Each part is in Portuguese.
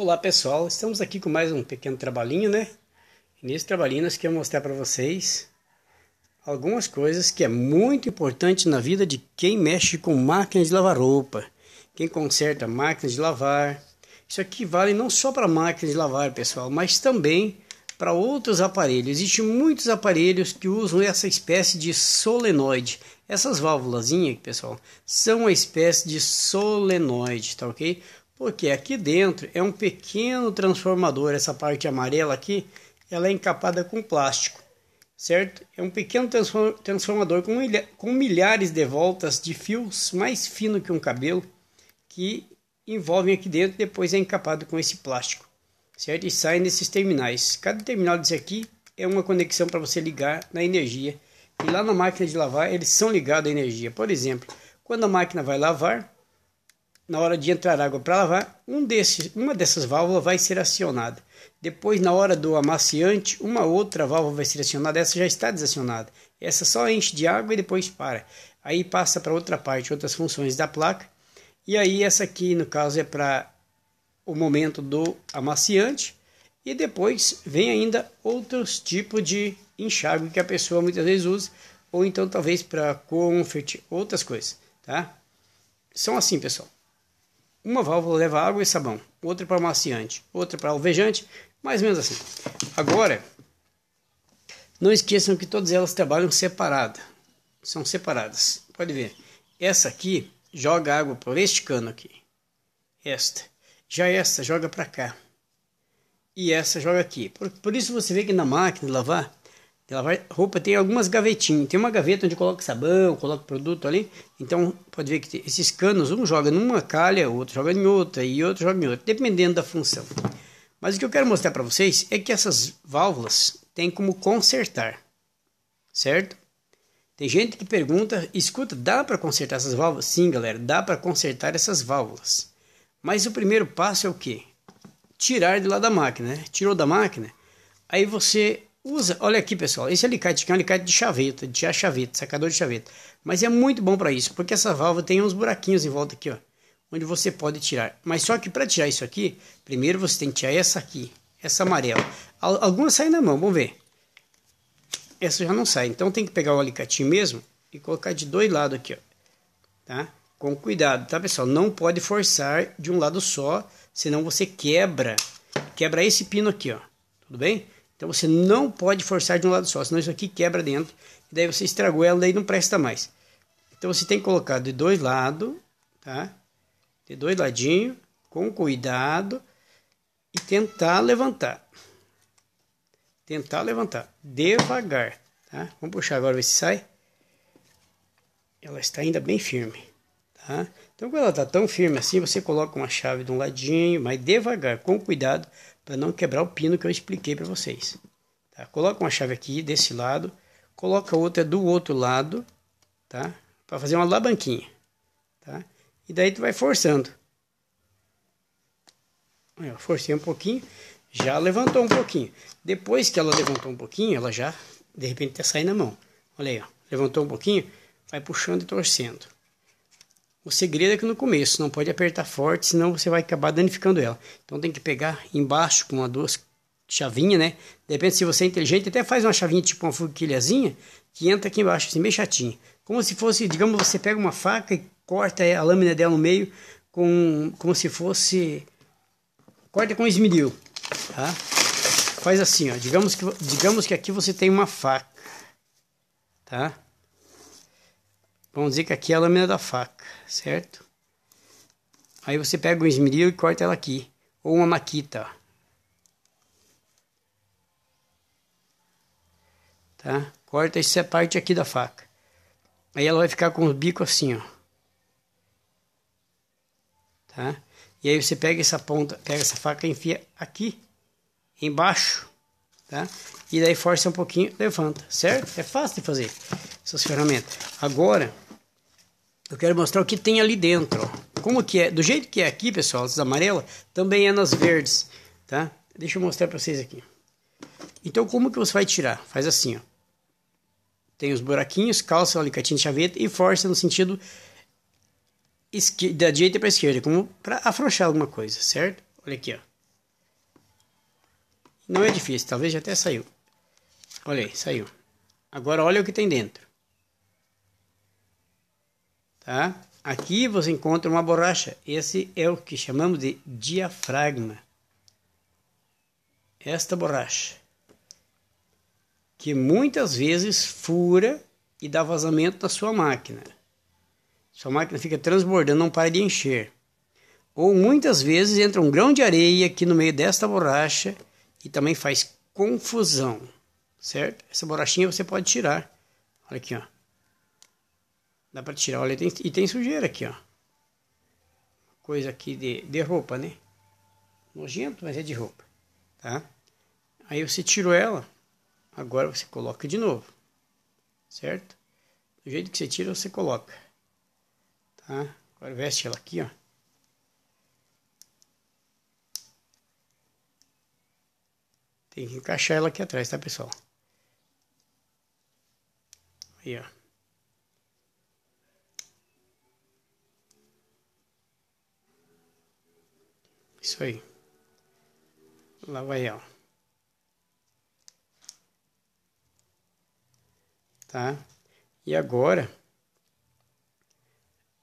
Olá pessoal, estamos aqui com mais um pequeno trabalhinho, né? nesse trabalhinho nós queremos mostrar para vocês algumas coisas que é muito importante na vida de quem mexe com máquinas de lavar roupa, quem conserta máquinas de lavar. Isso aqui vale não só para máquinas de lavar, pessoal, mas também para outros aparelhos. Existem muitos aparelhos que usam essa espécie de solenoide. Essas válvulazinhas, pessoal, são uma espécie de solenoide, tá ok? Porque aqui dentro é um pequeno transformador, essa parte amarela aqui, ela é encapada com plástico, certo? É um pequeno transformador com, com milhares de voltas de fios mais fino que um cabelo que envolvem aqui dentro e depois é encapado com esse plástico, certo? E saem desses terminais. Cada terminal desse aqui é uma conexão para você ligar na energia. E lá na máquina de lavar eles são ligados à energia. Por exemplo, quando a máquina vai lavar, na hora de entrar água para lavar, um desses, uma dessas válvulas vai ser acionada. Depois, na hora do amaciante, uma outra válvula vai ser acionada, essa já está desacionada. Essa só enche de água e depois para. Aí passa para outra parte, outras funções da placa. E aí essa aqui, no caso, é para o momento do amaciante. E depois vem ainda outros tipos de enxágue que a pessoa muitas vezes usa, ou então talvez para comfort, outras coisas, tá? São assim, pessoal. Uma válvula leva água e sabão, outra para maciante, outra para alvejante, mais ou menos assim. Agora, não esqueçam que todas elas trabalham separada. São separadas. Pode ver. Essa aqui joga água por este cano aqui. Esta. Já essa joga para cá. E essa joga aqui. Por, por isso você vê que na máquina de lavar, ela vai roupa tem algumas gavetinhas. Tem uma gaveta onde coloca sabão, coloca produto ali. Então pode ver que esses canos, um joga numa calha, o outro joga em outra e outro joga em outra, dependendo da função. Mas o que eu quero mostrar para vocês é que essas válvulas tem como consertar, certo? Tem gente que pergunta, escuta, dá para consertar essas válvulas? Sim, galera, dá para consertar essas válvulas. Mas o primeiro passo é o que? Tirar de lá da máquina, né? Tirou da máquina, aí você Usa, olha aqui pessoal, esse alicate aqui é um alicate de chaveta, de tirar chaveta, sacador de chaveta. Mas é muito bom para isso, porque essa válvula tem uns buraquinhos em volta aqui, ó, onde você pode tirar. Mas só que para tirar isso aqui, primeiro você tem que tirar essa aqui, essa amarela. Algumas saem na mão, vamos ver. Essa já não sai, então tem que pegar o alicatinho mesmo e colocar de dois lados aqui, ó, tá? Com cuidado, tá pessoal? Não pode forçar de um lado só, senão você quebra, quebra esse pino aqui, ó, tudo bem? Então você não pode forçar de um lado só, senão isso aqui quebra dentro, e daí você estragou ela e não presta mais. Então você tem que colocar de dois lados, tá? De dois ladinhos, com cuidado, e tentar levantar. Tentar levantar, devagar, tá? Vamos puxar agora, ver se sai. Ela está ainda bem firme, tá? Então, quando ela está tão firme assim, você coloca uma chave de um ladinho, mas devagar, com cuidado, para não quebrar o pino que eu expliquei para vocês. Tá? Coloca uma chave aqui desse lado, coloca outra do outro lado, tá? Para fazer uma alavanquinha, tá? E daí tu vai forçando. Eu forcei um pouquinho, já levantou um pouquinho. Depois que ela levantou um pouquinho, ela já de repente tá saindo na mão. Olha aí, ó. levantou um pouquinho, vai puxando e torcendo. O segredo é que no começo não pode apertar forte, senão você vai acabar danificando ela. Então tem que pegar embaixo com uma duas chavinha, né? Depende se você é inteligente, até faz uma chavinha tipo uma forquilhazinha que entra aqui embaixo, assim, meio chatinha. Como se fosse, digamos, você pega uma faca e corta a lâmina dela no meio com como se fosse corta com esmeril, tá? Faz assim, ó. Digamos que digamos que aqui você tem uma faca, tá? Vamos dizer que aqui é a lâmina da faca, certo? Aí você pega um esmeril e corta ela aqui. Ou uma maquita, Tá? Corta essa parte aqui da faca. Aí ela vai ficar com o bico assim, ó. Tá? E aí você pega essa ponta, pega essa faca e enfia aqui, embaixo, tá? E daí força um pouquinho, levanta, certo? É fácil de fazer essas ferramentas. Agora... Eu quero mostrar o que tem ali dentro. Como que é? Do jeito que é aqui, pessoal, as amarelas, também é nas verdes, tá? Deixa eu mostrar para vocês aqui. Então, como que você vai tirar? Faz assim, ó. Tem os buraquinhos, calça, alicatinho de chaveta e força no sentido da direita para esquerda, como para afrouxar alguma coisa, certo? Olha aqui, ó. Não é difícil, talvez já até saiu. Olha aí, saiu. Agora olha o que tem dentro. Tá? Aqui você encontra uma borracha. Esse é o que chamamos de diafragma. Esta borracha, que muitas vezes fura e dá vazamento na sua máquina. Sua máquina fica transbordando, não para de encher. Ou muitas vezes entra um grão de areia aqui no meio desta borracha e também faz confusão, certo? Essa borrachinha você pode tirar. Olha aqui, ó. Dá pra tirar, olha, tem, e tem sujeira aqui, ó. Coisa aqui de, de roupa, né? Nojento, mas é de roupa, tá? Aí você tirou ela, agora você coloca de novo, certo? Do jeito que você tira, você coloca, tá? Agora veste ela aqui, ó. Tem que encaixar ela aqui atrás, tá, pessoal? Aí, ó. Isso aí. Lá vai ela. Tá? E agora,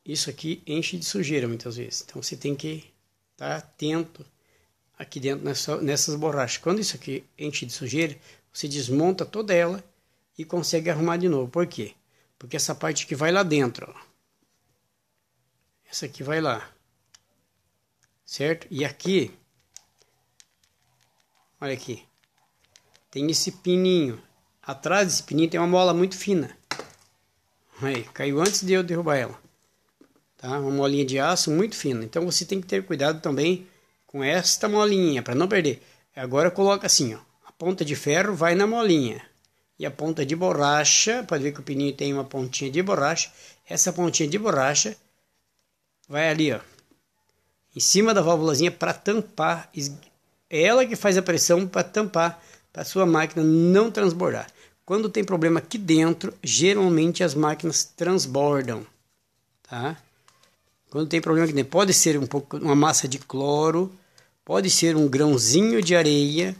isso aqui enche de sujeira muitas vezes. Então você tem que estar tá atento aqui dentro nessa, nessas borrachas. Quando isso aqui enche de sujeira, você desmonta toda ela e consegue arrumar de novo. Por quê? Porque essa parte que vai lá dentro, ó. essa aqui vai lá certo? E aqui, olha aqui, tem esse pininho. Atrás desse pininho tem uma mola muito fina. Aí, caiu antes de eu derrubar ela. Tá? Uma molinha de aço muito fina. Então você tem que ter cuidado também com esta molinha para não perder. Agora coloca assim, ó. A ponta de ferro vai na molinha. E a ponta de borracha, pode ver que o pininho tem uma pontinha de borracha. Essa pontinha de borracha vai ali, ó em cima da válvulazinha para tampar. É ela que faz a pressão para tampar, para sua máquina não transbordar. Quando tem problema aqui dentro, geralmente as máquinas transbordam, tá? Quando tem problema aqui dentro, pode ser um pouco uma massa de cloro, pode ser um grãozinho de areia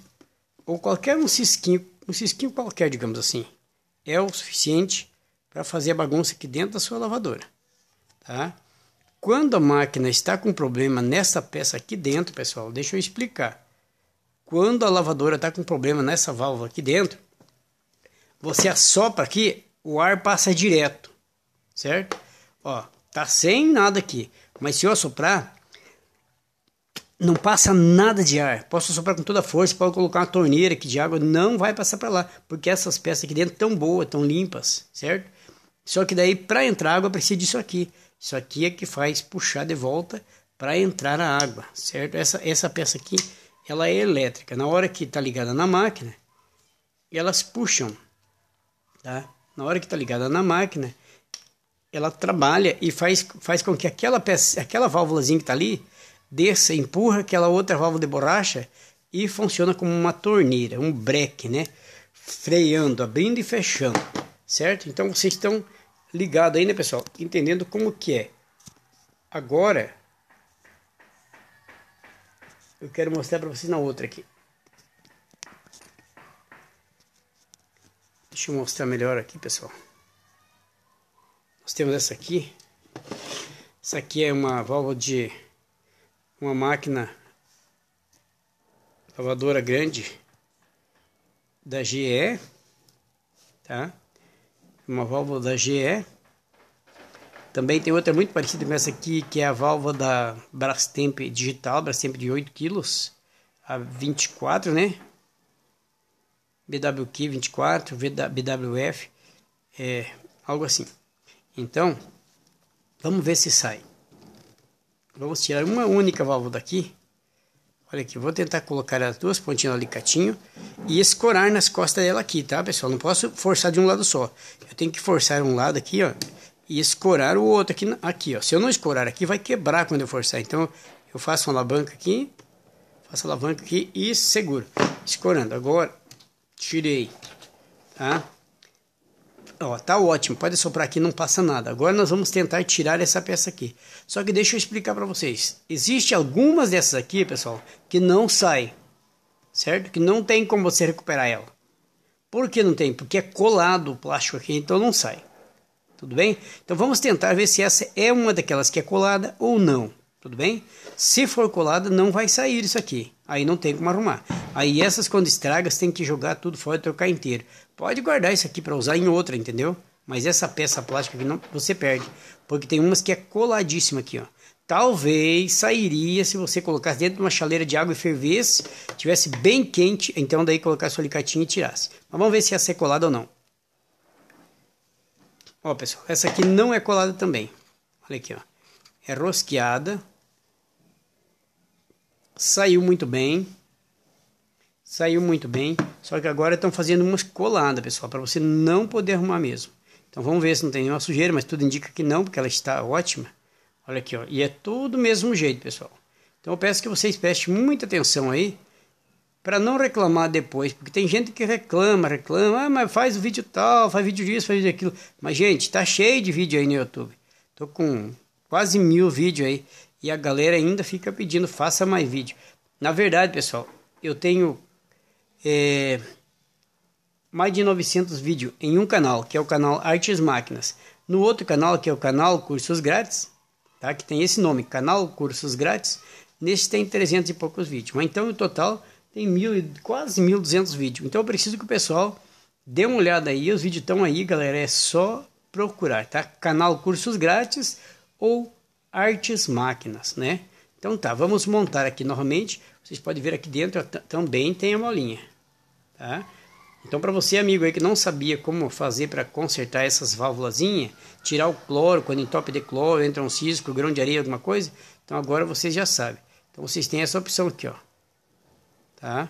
ou qualquer um cisquinho, um cisquinho qualquer, digamos assim, é o suficiente para fazer a bagunça aqui dentro da sua lavadora, tá? Quando a máquina está com problema nessa peça aqui dentro, pessoal, deixa eu explicar. Quando a lavadora está com problema nessa válvula aqui dentro, você assopra aqui, o ar passa direto, certo? Ó, tá sem nada aqui, mas se eu assoprar, não passa nada de ar. Posso soprar com toda a força, posso colocar uma torneira aqui de água, não vai passar para lá, porque essas peças aqui dentro tão boas, tão limpas, certo? Só que daí para entrar água precisa disso aqui. Isso aqui é que faz puxar de volta para entrar a água, certo? Essa, essa peça aqui, ela é elétrica. Na hora que está ligada na máquina, elas puxam, tá? Na hora que está ligada na máquina, ela trabalha e faz, faz com que aquela peça, aquela válvulazinha que está ali desça, empurra aquela outra válvula de borracha e funciona como uma torneira, um breque, né? Freando, abrindo e fechando, certo? Então vocês estão ligado aí, né, pessoal? Entendendo como que é. Agora, eu quero mostrar para vocês na outra aqui. Deixa eu mostrar melhor aqui, pessoal. Nós temos essa aqui. Essa aqui é uma válvula de uma máquina lavadora grande da GE, tá? uma válvula da GE. Também tem outra muito parecida com essa aqui, que é a válvula da Brastemp digital, Brastemp de 8 kg, a 24, né? BWQ 24, BWF, é, algo assim. Então, vamos ver se sai. Vamos tirar uma única válvula daqui Olha aqui, vou tentar colocar as duas pontinhas no alicatinho e escorar nas costas dela aqui, tá, pessoal? Não posso forçar de um lado só. Eu tenho que forçar um lado aqui, ó, e escorar o outro aqui, aqui ó. Se eu não escorar aqui, vai quebrar quando eu forçar. Então, eu faço uma alavanca aqui, faço a alavanca aqui e seguro. Escorando. Agora, tirei, tá? Ó, tá ótimo, pode soprar aqui, não passa nada. Agora nós vamos tentar tirar essa peça aqui. Só que deixa eu explicar para vocês. Existe algumas dessas aqui, pessoal, que não sai, certo? Que não tem como você recuperar ela. Por que não tem? Porque é colado o plástico aqui, então não sai. Tudo bem? Então vamos tentar ver se essa é uma daquelas que é colada ou não. Tudo bem? Se for colada, não vai sair isso aqui. Aí não tem como arrumar. Aí essas quando estragas você tem que jogar tudo fora e trocar inteiro. Pode guardar isso aqui para usar em outra, entendeu? Mas essa peça plástica aqui não, você perde, porque tem umas que é coladíssima aqui, ó. Talvez sairia se você colocasse dentro de uma chaleira de água e fervesse, tivesse bem quente, então daí colocasse o alicatinho e tirasse. Mas vamos ver se ia ser colada ou não. Ó, pessoal, essa aqui não é colada também. Olha aqui, ó. É rosqueada. Saiu muito bem. Saiu muito bem, só que agora estão fazendo umas coladas, pessoal, para você não poder arrumar mesmo. Então vamos ver se não tem nenhuma sujeira, mas tudo indica que não, porque ela está ótima. Olha aqui, ó, e é tudo do mesmo jeito, pessoal. Então eu peço que vocês prestem muita atenção aí, para não reclamar depois, porque tem gente que reclama, reclama, ah, mas faz o vídeo tal, faz vídeo disso, faz vídeo aquilo. Mas, gente, tá cheio de vídeo aí no YouTube. Tô com quase mil vídeos aí e a galera ainda fica pedindo, faça mais vídeo. Na verdade, pessoal, eu tenho é, mais de 900 vídeos em um canal, que é o canal Artes Máquinas. No outro canal, que é o canal Cursos Grátis, tá? que tem esse nome, canal Cursos Grátis, nesse tem 300 e poucos vídeos. Mas então, no total, tem mil, quase 1.200 vídeos. Então, eu preciso que o pessoal dê uma olhada aí. Os vídeos estão aí, galera. É só procurar, tá? Canal Cursos Grátis ou Artes Máquinas, né? Então tá, vamos montar aqui novamente. Vocês podem ver aqui dentro, também tem a molinha. Tá? Então, para você, amigo aí que não sabia como fazer para consertar essas válvulazinhas, tirar o cloro, quando entope de cloro, entra um cisco, grão de areia, alguma coisa, então agora vocês já sabem. Então, vocês têm essa opção aqui, ó. Tá?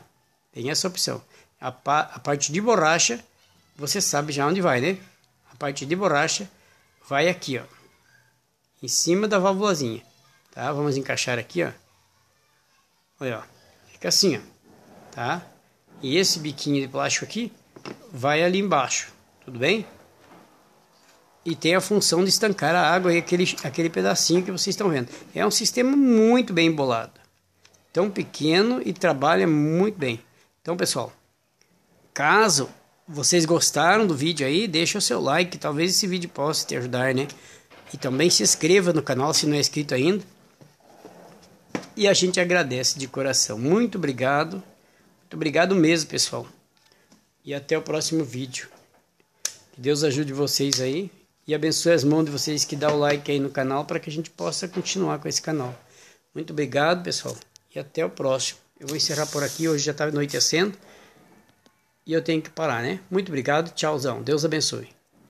Tem essa opção. A, pa a parte de borracha, você sabe já onde vai, né? A parte de borracha vai aqui, ó. Em cima da válvulazinha, tá? Vamos encaixar aqui, ó. Olha, ó. Fica assim, ó. Tá? E esse biquinho de plástico aqui vai ali embaixo, tudo bem? E tem a função de estancar a água e aquele, aquele pedacinho que vocês estão vendo. É um sistema muito bem embolado. Tão pequeno e trabalha muito bem. Então, pessoal, caso vocês gostaram do vídeo aí, deixa o seu like, talvez esse vídeo possa te ajudar, né? E também se inscreva no canal se não é inscrito ainda. E a gente agradece de coração. Muito obrigado. Muito obrigado mesmo, pessoal. E até o próximo vídeo. Que Deus ajude vocês aí e abençoe as mãos de vocês que dá o like aí no canal para que a gente possa continuar com esse canal. Muito obrigado, pessoal, e até o próximo. Eu vou encerrar por aqui, hoje já está anoitecendo e eu tenho que parar, né? Muito obrigado, tchauzão. Deus abençoe.